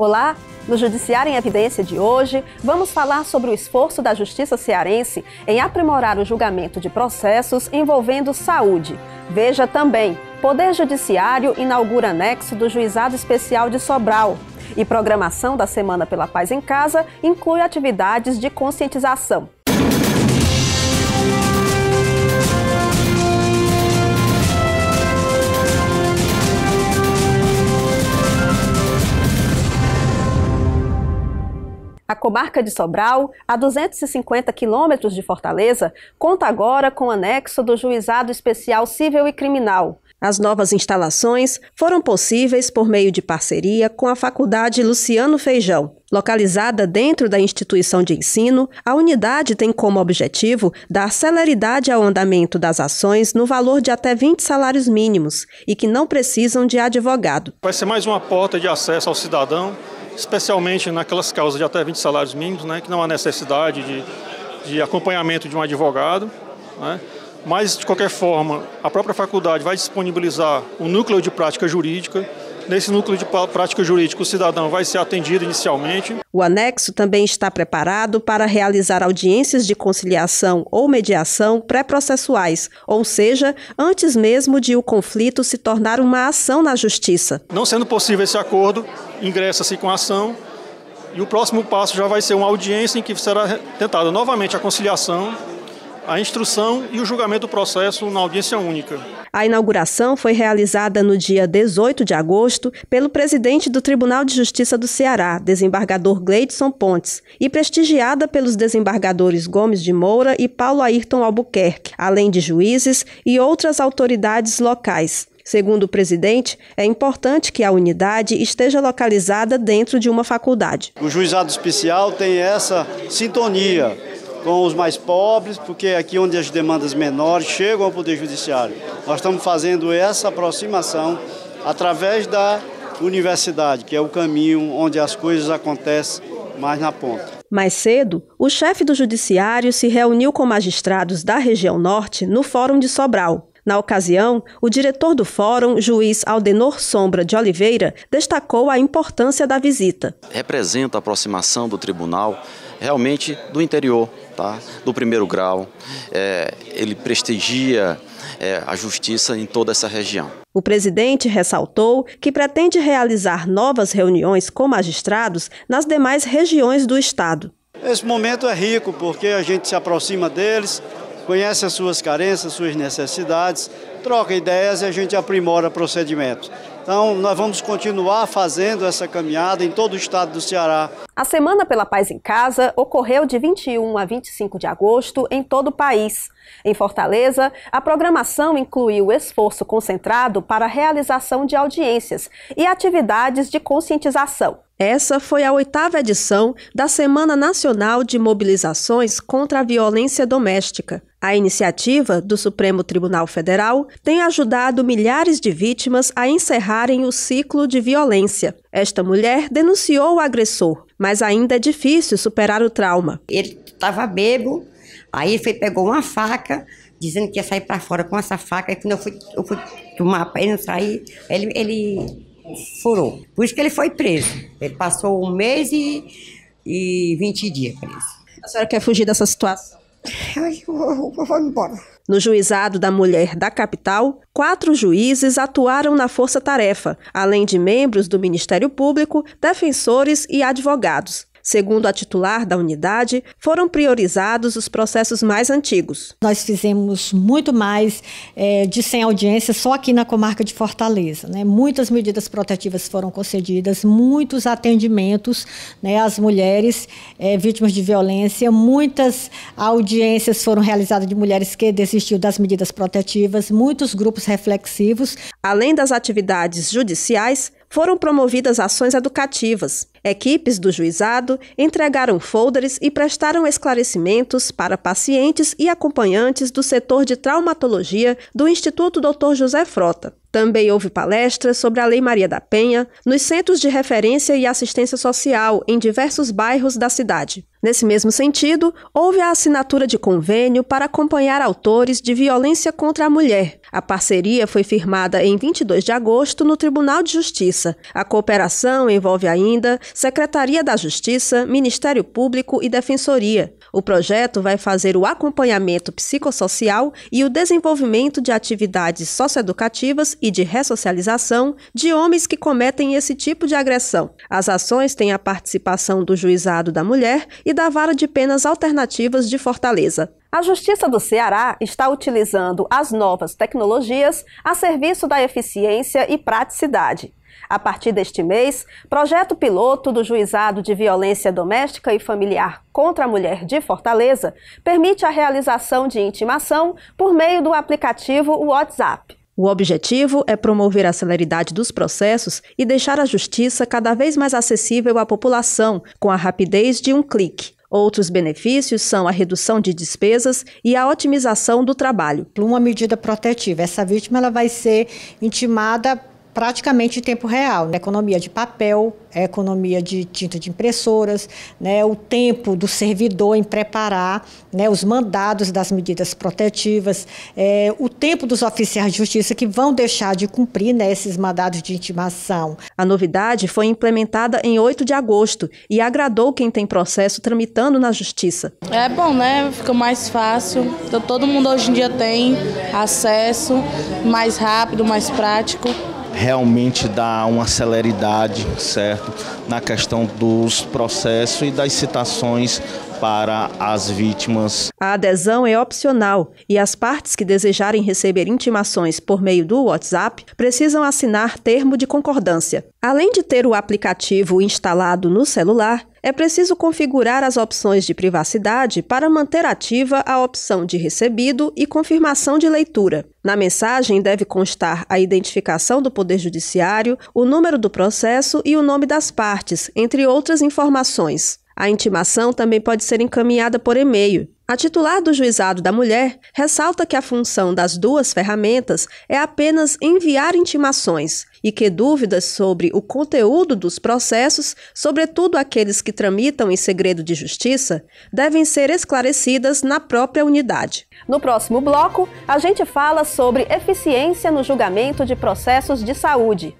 Olá! No Judiciário em Evidência de hoje, vamos falar sobre o esforço da Justiça Cearense em aprimorar o julgamento de processos envolvendo saúde. Veja também: Poder Judiciário inaugura anexo do Juizado Especial de Sobral. E programação da Semana pela Paz em Casa inclui atividades de conscientização. A comarca de Sobral, a 250 quilômetros de Fortaleza, conta agora com o anexo do Juizado Especial Civil e Criminal. As novas instalações foram possíveis por meio de parceria com a Faculdade Luciano Feijão. Localizada dentro da instituição de ensino, a unidade tem como objetivo dar celeridade ao andamento das ações no valor de até 20 salários mínimos e que não precisam de advogado. Vai ser mais uma porta de acesso ao cidadão especialmente naquelas causas de até 20 salários mínimos, né, que não há necessidade de, de acompanhamento de um advogado. Né, mas, de qualquer forma, a própria faculdade vai disponibilizar um núcleo de prática jurídica nesse núcleo de prática jurídica o cidadão vai ser atendido inicialmente. O anexo também está preparado para realizar audiências de conciliação ou mediação pré-processuais, ou seja, antes mesmo de o conflito se tornar uma ação na justiça. Não sendo possível esse acordo, ingressa-se com a ação e o próximo passo já vai ser uma audiência em que será tentada novamente a conciliação, a instrução e o julgamento do processo na audiência única. A inauguração foi realizada no dia 18 de agosto pelo presidente do Tribunal de Justiça do Ceará, desembargador Gleidson Pontes, e prestigiada pelos desembargadores Gomes de Moura e Paulo Ayrton Albuquerque, além de juízes e outras autoridades locais. Segundo o presidente, é importante que a unidade esteja localizada dentro de uma faculdade. O juizado especial tem essa sintonia com os mais pobres, porque é aqui onde as demandas menores chegam ao Poder Judiciário. Nós estamos fazendo essa aproximação através da universidade, que é o caminho onde as coisas acontecem mais na ponta. Mais cedo, o chefe do Judiciário se reuniu com magistrados da região norte no Fórum de Sobral, na ocasião, o diretor do fórum, juiz Aldenor Sombra de Oliveira, destacou a importância da visita. Representa a aproximação do tribunal realmente do interior, tá? do primeiro grau. É, ele prestigia é, a justiça em toda essa região. O presidente ressaltou que pretende realizar novas reuniões com magistrados nas demais regiões do estado. Esse momento é rico porque a gente se aproxima deles, conhece as suas carências, suas necessidades, troca ideias e a gente aprimora procedimentos. Então, nós vamos continuar fazendo essa caminhada em todo o estado do Ceará. A Semana pela Paz em Casa ocorreu de 21 a 25 de agosto em todo o país. Em Fortaleza, a programação incluiu esforço concentrado para a realização de audiências e atividades de conscientização. Essa foi a oitava edição da Semana Nacional de Mobilizações contra a Violência Doméstica. A iniciativa do Supremo Tribunal Federal tem ajudado milhares de vítimas a encerrarem o ciclo de violência. Esta mulher denunciou o agressor, mas ainda é difícil superar o trauma. Ele estava bebo, aí ele foi, pegou uma faca, dizendo que ia sair para fora com essa faca, e quando eu fui, eu fui tomar para ele não sair, ele, ele furou. Por isso que ele foi preso. Ele passou um mês e, e 20 dias preso. A senhora quer fugir dessa situação? eu vou embora. No juizado da mulher da capital, quatro juízes atuaram na força-tarefa, além de membros do Ministério Público, defensores e advogados. Segundo a titular da unidade, foram priorizados os processos mais antigos. Nós fizemos muito mais é, de 100 audiências só aqui na comarca de Fortaleza. Né? Muitas medidas protetivas foram concedidas, muitos atendimentos né, às mulheres é, vítimas de violência, muitas audiências foram realizadas de mulheres que desistiu das medidas protetivas, muitos grupos reflexivos. Além das atividades judiciais, foram promovidas ações educativas. Equipes do juizado entregaram folders e prestaram esclarecimentos para pacientes e acompanhantes do setor de traumatologia do Instituto Dr. José Frota. Também houve palestras sobre a Lei Maria da Penha nos centros de referência e assistência social em diversos bairros da cidade. Nesse mesmo sentido, houve a assinatura de convênio para acompanhar autores de violência contra a mulher. A parceria foi firmada em 22 de agosto no Tribunal de Justiça. A cooperação envolve ainda Secretaria da Justiça, Ministério Público e Defensoria. O projeto vai fazer o acompanhamento psicossocial e o desenvolvimento de atividades socioeducativas e de ressocialização de homens que cometem esse tipo de agressão. As ações têm a participação do Juizado da Mulher e da Vara de Penas Alternativas de Fortaleza. A Justiça do Ceará está utilizando as novas tecnologias a serviço da eficiência e praticidade. A partir deste mês, projeto piloto do Juizado de Violência Doméstica e Familiar contra a Mulher de Fortaleza permite a realização de intimação por meio do aplicativo WhatsApp. O objetivo é promover a celeridade dos processos e deixar a justiça cada vez mais acessível à população, com a rapidez de um clique. Outros benefícios são a redução de despesas e a otimização do trabalho. Uma medida protetiva. Essa vítima ela vai ser intimada praticamente em tempo real. Né? Economia de papel, é economia de tinta de impressoras, né? o tempo do servidor em preparar né? os mandados das medidas protetivas, é, o tempo dos oficiais de justiça que vão deixar de cumprir né, esses mandados de intimação. A novidade foi implementada em 8 de agosto e agradou quem tem processo tramitando na justiça. É bom, né? Fica mais fácil. Então, todo mundo hoje em dia tem acesso, mais rápido, mais prático realmente dá uma celeridade, certo, na questão dos processos e das citações para as vítimas. A adesão é opcional e as partes que desejarem receber intimações por meio do WhatsApp precisam assinar termo de concordância. Além de ter o aplicativo instalado no celular, é preciso configurar as opções de privacidade para manter ativa a opção de recebido e confirmação de leitura. Na mensagem deve constar a identificação do Poder Judiciário, o número do processo e o nome das partes, entre outras informações. A intimação também pode ser encaminhada por e-mail. A titular do Juizado da Mulher ressalta que a função das duas ferramentas é apenas enviar intimações e que dúvidas sobre o conteúdo dos processos, sobretudo aqueles que tramitam em segredo de justiça, devem ser esclarecidas na própria unidade. No próximo bloco, a gente fala sobre eficiência no julgamento de processos de saúde.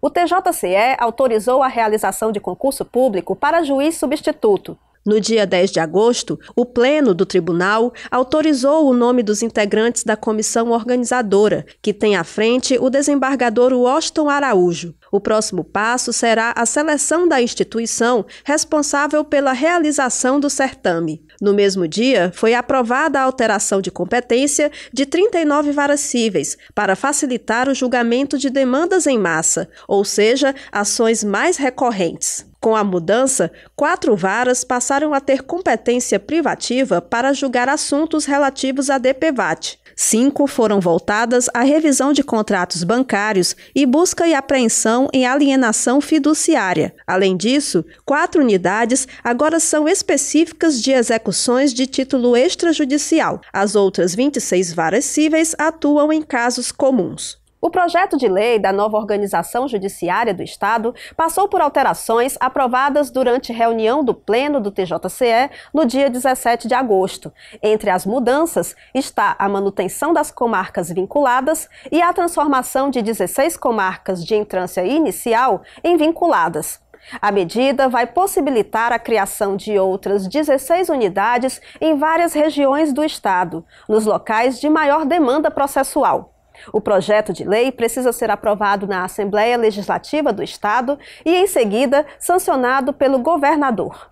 O TJCE autorizou a realização de concurso público para juiz substituto, no dia 10 de agosto, o Pleno do Tribunal autorizou o nome dos integrantes da comissão organizadora, que tem à frente o desembargador Washington Araújo. O próximo passo será a seleção da instituição responsável pela realização do certame. No mesmo dia, foi aprovada a alteração de competência de 39 varas cíveis para facilitar o julgamento de demandas em massa, ou seja, ações mais recorrentes. Com a mudança, quatro varas passaram a ter competência privativa para julgar assuntos relativos à DPVAT. Cinco foram voltadas à revisão de contratos bancários e busca e apreensão em alienação fiduciária. Além disso, quatro unidades agora são específicas de execuções de título extrajudicial. As outras 26 varas cíveis atuam em casos comuns. O projeto de lei da nova organização judiciária do Estado passou por alterações aprovadas durante reunião do Pleno do TJCE no dia 17 de agosto. Entre as mudanças está a manutenção das comarcas vinculadas e a transformação de 16 comarcas de entrância inicial em vinculadas. A medida vai possibilitar a criação de outras 16 unidades em várias regiões do estado, nos locais de maior demanda processual. O projeto de lei precisa ser aprovado na Assembleia Legislativa do Estado e, em seguida, sancionado pelo governador.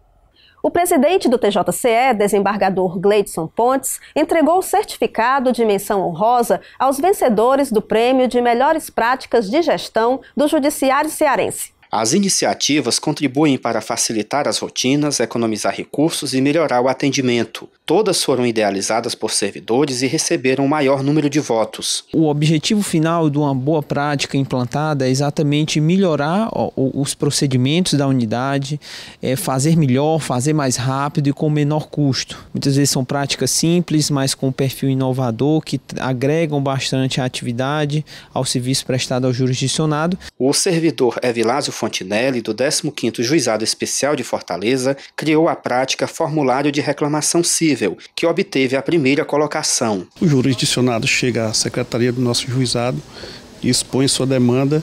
O presidente do TJCE, desembargador Gleidson Pontes, entregou o certificado de menção honrosa aos vencedores do prêmio de melhores práticas de gestão do Judiciário Cearense. As iniciativas contribuem para facilitar as rotinas, economizar recursos e melhorar o atendimento. Todas foram idealizadas por servidores e receberam um maior número de votos. O objetivo final de uma boa prática implantada é exatamente melhorar os procedimentos da unidade, é, fazer melhor, fazer mais rápido e com menor custo. Muitas vezes são práticas simples, mas com perfil inovador que agregam bastante a atividade, ao serviço prestado ao jurisdicionado. O servidor Evilásio Fontinelli, do 15º Juizado Especial de Fortaleza, criou a prática Formulário de Reclamação Cível, que obteve a primeira colocação. O jurisdicionado chega à secretaria do nosso juizado e expõe sua demanda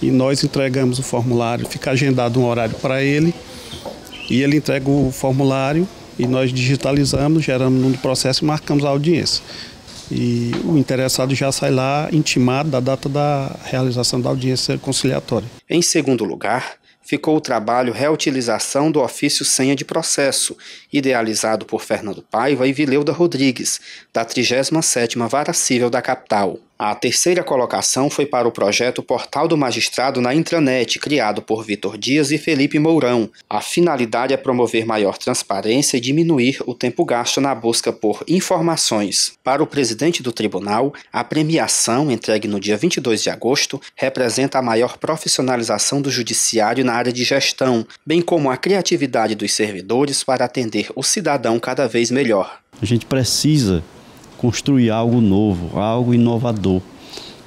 e nós entregamos o formulário, fica agendado um horário para ele e ele entrega o formulário e nós digitalizamos, geramos um processo e marcamos a audiência. E o interessado já sai lá intimado da data da realização da audiência conciliatória. Em segundo lugar, ficou o trabalho Reutilização do Ofício Senha de Processo, idealizado por Fernando Paiva e Vileuda Rodrigues, da 37ª Vara cível da capital. A terceira colocação foi para o projeto Portal do Magistrado na Intranet, criado por Vitor Dias e Felipe Mourão. A finalidade é promover maior transparência e diminuir o tempo gasto na busca por informações. Para o presidente do tribunal, a premiação, entregue no dia 22 de agosto, representa a maior profissionalização do judiciário na área de gestão, bem como a criatividade dos servidores para atender o cidadão cada vez melhor. A gente precisa construir algo novo, algo inovador.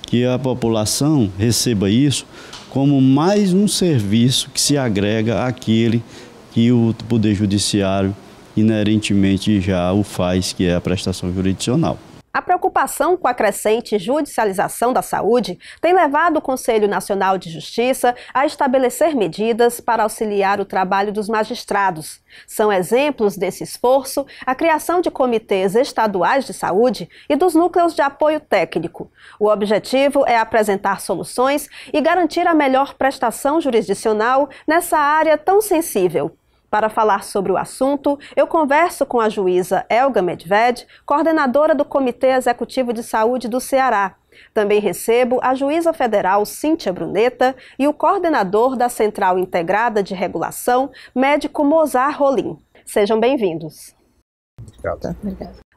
Que a população receba isso como mais um serviço que se agrega àquele que o Poder Judiciário inerentemente já o faz, que é a prestação jurisdicional. A preocupação com a crescente judicialização da saúde tem levado o Conselho Nacional de Justiça a estabelecer medidas para auxiliar o trabalho dos magistrados. São exemplos desse esforço a criação de comitês estaduais de saúde e dos núcleos de apoio técnico. O objetivo é apresentar soluções e garantir a melhor prestação jurisdicional nessa área tão sensível. Para falar sobre o assunto, eu converso com a juíza Elga Medved, coordenadora do Comitê Executivo de Saúde do Ceará. Também recebo a juíza federal Cíntia Bruneta e o coordenador da Central Integrada de Regulação, médico Mozar Rolim. Sejam bem-vindos. Obrigada.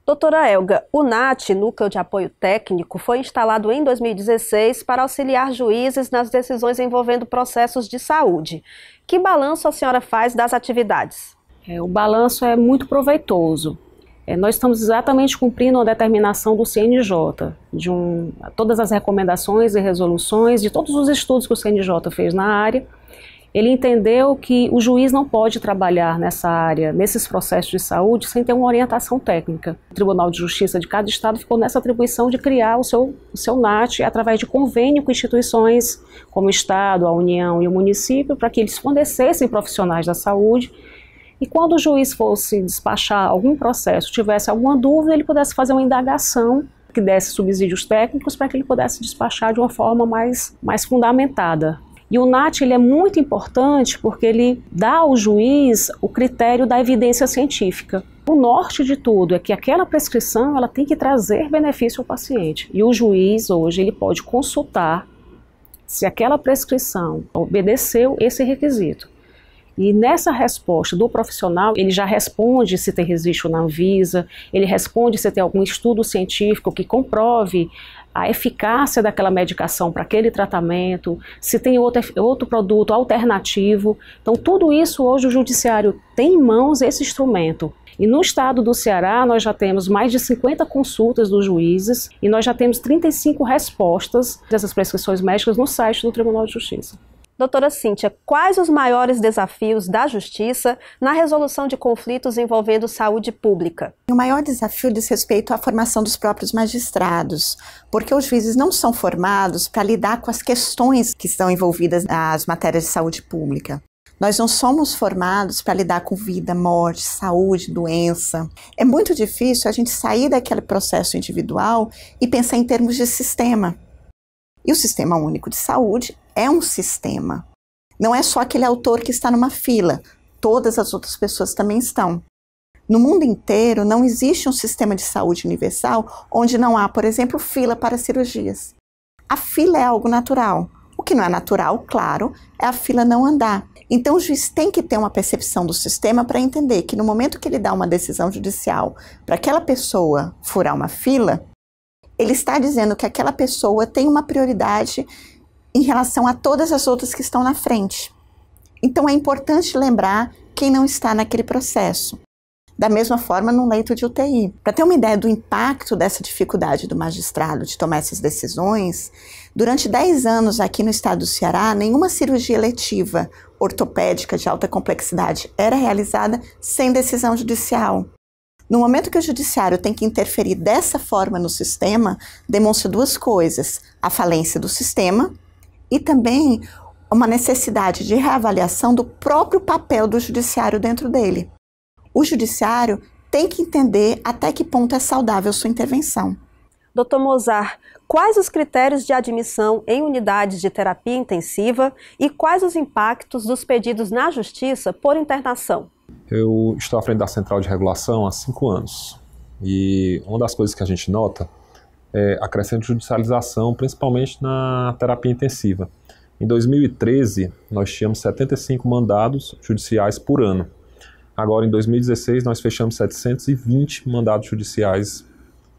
Doutora Elga, o NAT, Núcleo de Apoio Técnico, foi instalado em 2016 para auxiliar juízes nas decisões envolvendo processos de saúde. Que balanço a senhora faz das atividades? É, o balanço é muito proveitoso. É, nós estamos exatamente cumprindo a determinação do CNJ, de um, todas as recomendações e resoluções de todos os estudos que o CNJ fez na área ele entendeu que o juiz não pode trabalhar nessa área, nesses processos de saúde, sem ter uma orientação técnica. O Tribunal de Justiça de cada estado ficou nessa atribuição de criar o seu, o seu NAT através de convênio com instituições como o Estado, a União e o município, para que eles fornecessem profissionais da saúde e quando o juiz fosse despachar algum processo, tivesse alguma dúvida, ele pudesse fazer uma indagação que desse subsídios técnicos para que ele pudesse despachar de uma forma mais, mais fundamentada. E o NAT ele é muito importante porque ele dá ao juiz o critério da evidência científica. O norte de tudo é que aquela prescrição ela tem que trazer benefício ao paciente. E o juiz hoje ele pode consultar se aquela prescrição obedeceu esse requisito. E nessa resposta do profissional, ele já responde se tem registro na Anvisa, ele responde se tem algum estudo científico que comprove a eficácia daquela medicação para aquele tratamento, se tem outro, outro produto alternativo. Então, tudo isso hoje o Judiciário tem em mãos esse instrumento. E no estado do Ceará, nós já temos mais de 50 consultas dos juízes e nós já temos 35 respostas dessas prescrições médicas no site do Tribunal de Justiça. Doutora Cíntia, quais os maiores desafios da Justiça na resolução de conflitos envolvendo saúde pública? O maior desafio diz respeito à formação dos próprios magistrados, porque os juízes não são formados para lidar com as questões que estão envolvidas nas matérias de saúde pública. Nós não somos formados para lidar com vida, morte, saúde, doença. É muito difícil a gente sair daquele processo individual e pensar em termos de sistema. E o Sistema Único de Saúde é um sistema. Não é só aquele autor que está numa fila, todas as outras pessoas também estão. No mundo inteiro não existe um sistema de saúde universal onde não há, por exemplo, fila para cirurgias. A fila é algo natural. O que não é natural, claro, é a fila não andar. Então o juiz tem que ter uma percepção do sistema para entender que no momento que ele dá uma decisão judicial para aquela pessoa furar uma fila, ele está dizendo que aquela pessoa tem uma prioridade em relação a todas as outras que estão na frente. Então é importante lembrar quem não está naquele processo. Da mesma forma, num leito de UTI. Para ter uma ideia do impacto dessa dificuldade do magistrado de tomar essas decisões, durante 10 anos aqui no estado do Ceará, nenhuma cirurgia letiva ortopédica de alta complexidade era realizada sem decisão judicial. No momento que o judiciário tem que interferir dessa forma no sistema, demonstra duas coisas: a falência do sistema e também uma necessidade de reavaliação do próprio papel do judiciário dentro dele. O judiciário tem que entender até que ponto é saudável sua intervenção. Dr. Mozart, quais os critérios de admissão em unidades de terapia intensiva e quais os impactos dos pedidos na justiça por internação? Eu estou à frente da central de regulação há cinco anos. E uma das coisas que a gente nota é a crescente judicialização, principalmente na terapia intensiva. Em 2013, nós tínhamos 75 mandados judiciais por ano. Agora, em 2016, nós fechamos 720 mandados judiciais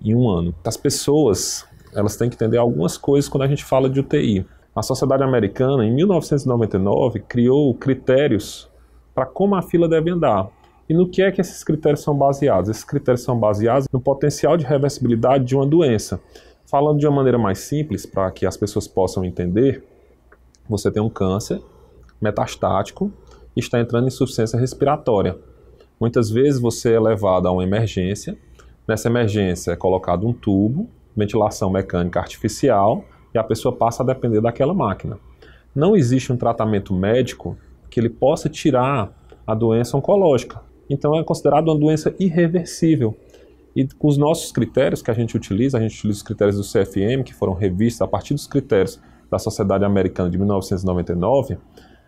em um ano. As pessoas, elas têm que entender algumas coisas quando a gente fala de UTI. A sociedade americana, em 1999, criou critérios para como a fila deve andar. E no que é que esses critérios são baseados? Esses critérios são baseados no potencial de reversibilidade de uma doença. Falando de uma maneira mais simples, para que as pessoas possam entender, você tem um câncer metastático e está entrando em insuficiência respiratória. Muitas vezes você é levado a uma emergência. Nessa emergência é colocado um tubo, ventilação mecânica artificial e a pessoa passa a depender daquela máquina. Não existe um tratamento médico que ele possa tirar a doença oncológica. Então é considerado uma doença irreversível. E com os nossos critérios que a gente utiliza, a gente utiliza os critérios do CFM, que foram revistos a partir dos critérios da Sociedade Americana de 1999,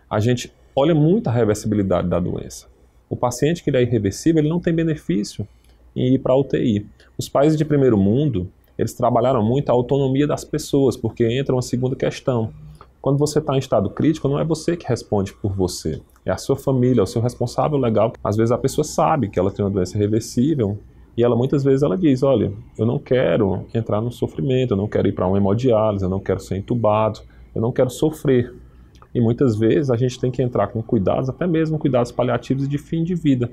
a gente olha muito a reversibilidade da doença. O paciente que ele é irreversível, ele não tem benefício em ir para a UTI. Os países de primeiro mundo, eles trabalharam muito a autonomia das pessoas, porque entra uma segunda questão quando você está em estado crítico, não é você que responde por você. É a sua família, é o seu responsável legal. Às vezes a pessoa sabe que ela tem uma doença reversível e ela muitas vezes ela diz, olha, eu não quero entrar no sofrimento, eu não quero ir para uma hemodiálise, eu não quero ser entubado, eu não quero sofrer. E muitas vezes a gente tem que entrar com cuidados, até mesmo cuidados paliativos de fim de vida.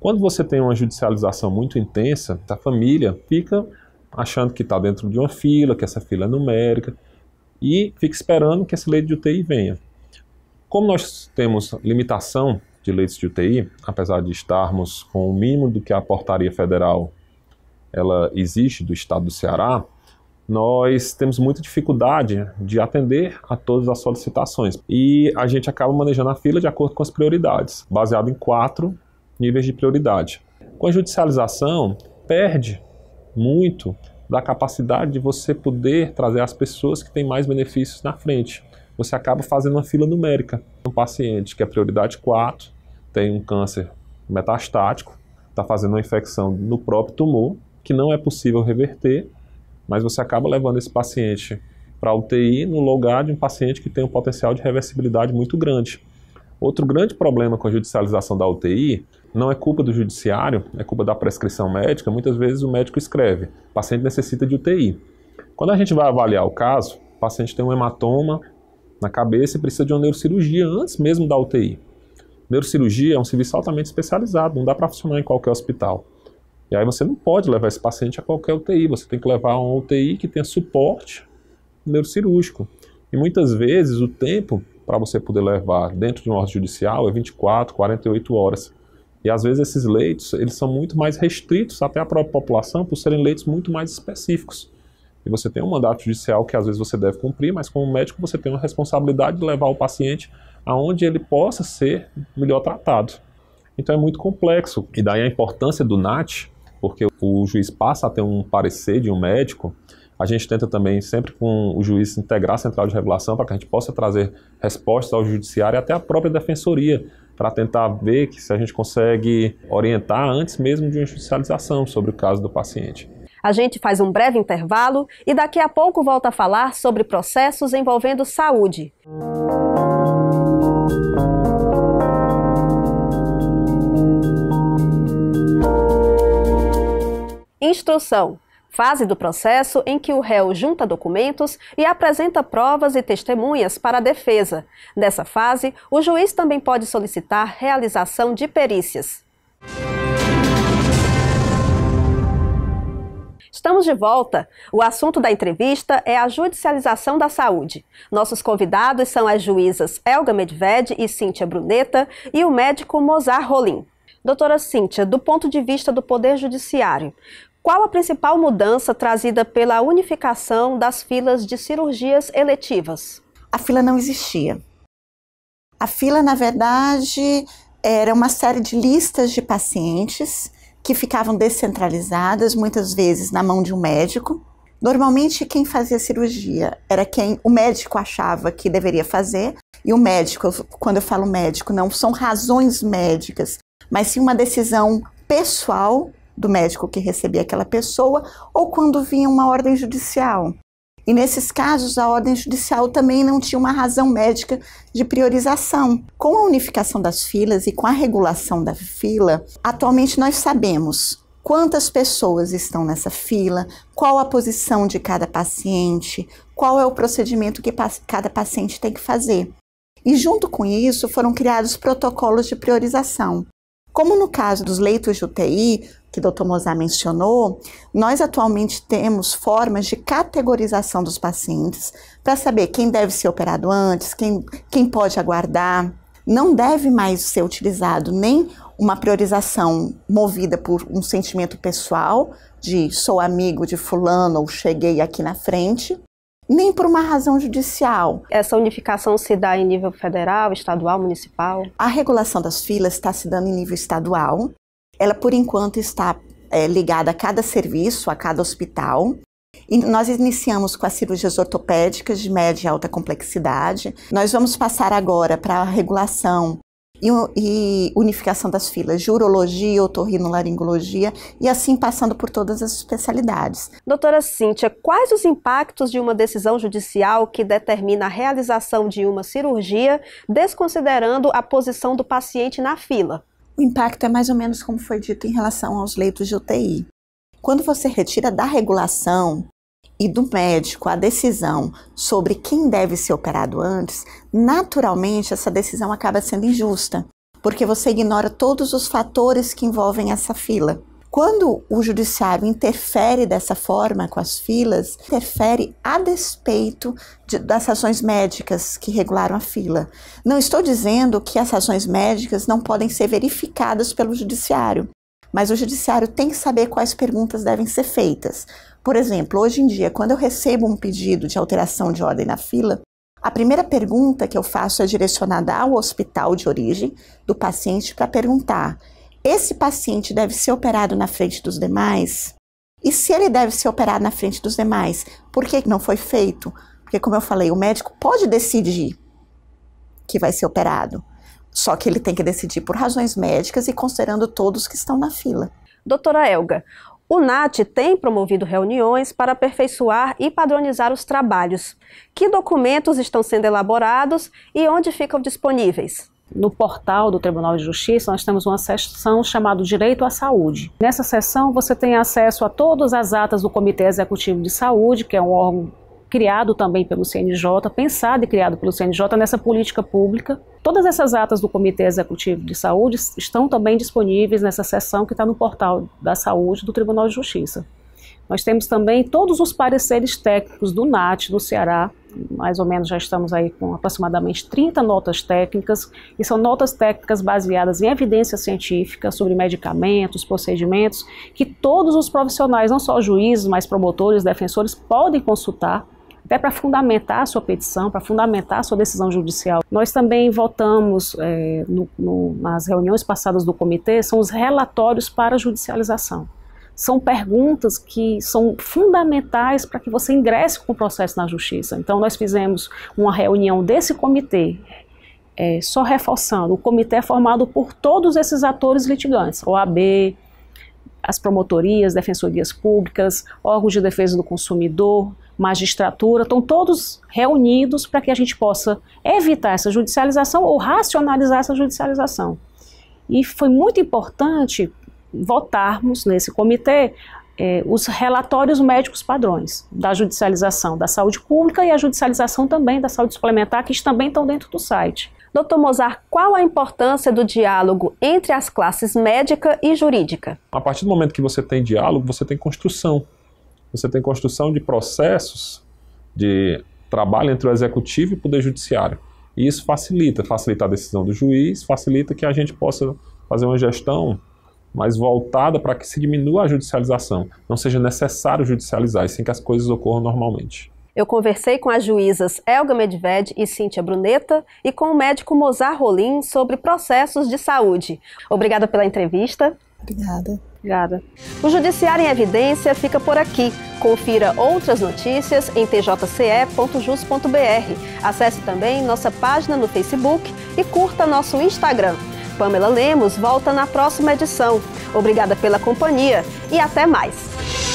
Quando você tem uma judicialização muito intensa, a família fica achando que está dentro de uma fila, que essa fila é numérica, e fica esperando que esse leito de UTI venha. Como nós temos limitação de leitos de UTI, apesar de estarmos com o mínimo do que a portaria federal ela existe do estado do Ceará, nós temos muita dificuldade de atender a todas as solicitações e a gente acaba manejando a fila de acordo com as prioridades, baseado em quatro níveis de prioridade. Com a judicialização, perde muito da capacidade de você poder trazer as pessoas que têm mais benefícios na frente. Você acaba fazendo uma fila numérica. Um paciente que é prioridade 4, tem um câncer metastático, está fazendo uma infecção no próprio tumor, que não é possível reverter, mas você acaba levando esse paciente para UTI no lugar de um paciente que tem um potencial de reversibilidade muito grande. Outro grande problema com a judicialização da UTI não é culpa do judiciário, é culpa da prescrição médica. Muitas vezes o médico escreve: o paciente necessita de UTI. Quando a gente vai avaliar o caso, o paciente tem um hematoma na cabeça e precisa de uma neurocirurgia antes mesmo da UTI. Neurocirurgia é um serviço altamente especializado, não dá para funcionar em qualquer hospital. E aí você não pode levar esse paciente a qualquer UTI, você tem que levar a uma UTI que tenha suporte neurocirúrgico. E muitas vezes o tempo para você poder levar dentro de um ordem judicial é 24, 48 horas. E às vezes esses leitos, eles são muito mais restritos até a própria população por serem leitos muito mais específicos. E você tem um mandato judicial que às vezes você deve cumprir, mas como médico você tem uma responsabilidade de levar o paciente aonde ele possa ser melhor tratado. Então é muito complexo. E daí a importância do NAT, porque o juiz passa a ter um parecer de um médico. A gente tenta também, sempre com o juiz, integrar a central de regulação para que a gente possa trazer respostas ao judiciário e até a própria defensoria para tentar ver que se a gente consegue orientar antes mesmo de uma judicialização sobre o caso do paciente. A gente faz um breve intervalo e daqui a pouco volta a falar sobre processos envolvendo saúde. Instrução fase do processo em que o réu junta documentos e apresenta provas e testemunhas para a defesa. Nessa fase, o juiz também pode solicitar realização de perícias. Estamos de volta. O assunto da entrevista é a judicialização da saúde. Nossos convidados são as juízas Elga Medved e Cíntia Bruneta e o médico Mozar Rolim. Doutora Cíntia, do ponto de vista do Poder Judiciário, qual a principal mudança trazida pela unificação das filas de cirurgias eletivas? A fila não existia. A fila, na verdade, era uma série de listas de pacientes que ficavam descentralizadas, muitas vezes na mão de um médico. Normalmente, quem fazia cirurgia era quem o médico achava que deveria fazer, e o médico, quando eu falo médico, não são razões médicas, mas sim uma decisão pessoal do médico que recebia aquela pessoa ou quando vinha uma ordem judicial. E nesses casos, a ordem judicial também não tinha uma razão médica de priorização. Com a unificação das filas e com a regulação da fila, atualmente nós sabemos quantas pessoas estão nessa fila, qual a posição de cada paciente, qual é o procedimento que cada paciente tem que fazer. E junto com isso foram criados protocolos de priorização. Como no caso dos leitos de UTI, que o doutor Mozart mencionou, nós atualmente temos formas de categorização dos pacientes para saber quem deve ser operado antes, quem, quem pode aguardar. Não deve mais ser utilizado nem uma priorização movida por um sentimento pessoal, de sou amigo de fulano ou cheguei aqui na frente, nem por uma razão judicial. Essa unificação se dá em nível federal, estadual, municipal? A regulação das filas está se dando em nível estadual. Ela, por enquanto, está é, ligada a cada serviço, a cada hospital. E nós iniciamos com as cirurgias ortopédicas de média e alta complexidade. Nós vamos passar agora para a regulação e, e unificação das filas de urologia, otorrinolaringologia e assim passando por todas as especialidades. Doutora Cíntia, quais os impactos de uma decisão judicial que determina a realização de uma cirurgia, desconsiderando a posição do paciente na fila? O impacto é mais ou menos como foi dito em relação aos leitos de UTI. Quando você retira da regulação e do médico a decisão sobre quem deve ser operado antes, naturalmente essa decisão acaba sendo injusta, porque você ignora todos os fatores que envolvem essa fila. Quando o judiciário interfere dessa forma com as filas, interfere a despeito de, das ações médicas que regularam a fila. Não estou dizendo que as ações médicas não podem ser verificadas pelo judiciário, mas o judiciário tem que saber quais perguntas devem ser feitas. Por exemplo, hoje em dia, quando eu recebo um pedido de alteração de ordem na fila, a primeira pergunta que eu faço é direcionada ao hospital de origem do paciente para perguntar: esse paciente deve ser operado na frente dos demais? E se ele deve ser operado na frente dos demais, por que não foi feito? Porque, como eu falei, o médico pode decidir que vai ser operado. Só que ele tem que decidir por razões médicas e considerando todos que estão na fila. Doutora Elga, o NAT tem promovido reuniões para aperfeiçoar e padronizar os trabalhos. Que documentos estão sendo elaborados e onde ficam disponíveis? No portal do Tribunal de Justiça, nós temos uma seção chamada Direito à Saúde. Nessa seção, você tem acesso a todas as atas do Comitê Executivo de Saúde, que é um órgão criado também pelo CNJ, pensado e criado pelo CNJ nessa política pública. Todas essas atas do Comitê Executivo de Saúde estão também disponíveis nessa seção que está no portal da saúde do Tribunal de Justiça. Nós temos também todos os pareceres técnicos do NAT do Ceará, mais ou menos já estamos aí com aproximadamente 30 notas técnicas, e são notas técnicas baseadas em evidência científica sobre medicamentos, procedimentos, que todos os profissionais, não só juízes, mas promotores, defensores, podem consultar até para fundamentar a sua petição, para fundamentar a sua decisão judicial. Nós também votamos é, no, no, nas reuniões passadas do comitê, são os relatórios para judicialização. São perguntas que são fundamentais para que você ingresse com o processo na justiça. Então, nós fizemos uma reunião desse comitê, é, só reforçando: o comitê é formado por todos esses atores litigantes, OAB, as promotorias, defensorias públicas, órgãos de defesa do consumidor, magistratura, estão todos reunidos para que a gente possa evitar essa judicialização ou racionalizar essa judicialização. E foi muito importante votarmos nesse comitê eh, os relatórios médicos padrões da judicialização da saúde pública e a judicialização também da saúde suplementar, que também estão dentro do site. Doutor Mozart, qual a importância do diálogo entre as classes médica e jurídica? A partir do momento que você tem diálogo, você tem construção você tem construção de processos de trabalho entre o executivo e o poder judiciário. E isso facilita, facilita a decisão do juiz, facilita que a gente possa fazer uma gestão mais voltada para que se diminua a judicialização. Não seja necessário judicializar, e sim que as coisas ocorram normalmente. Eu conversei com as juízas Elga Medved e Cíntia Bruneta e com o médico Mozar Rolim sobre processos de saúde. Obrigada pela entrevista. Obrigada. Obrigada. O Judiciário em Evidência fica por aqui. Confira outras notícias em tjce.jus.br. Acesse também nossa página no Facebook e curta nosso Instagram. Pamela Lemos volta na próxima edição. Obrigada pela companhia e até mais.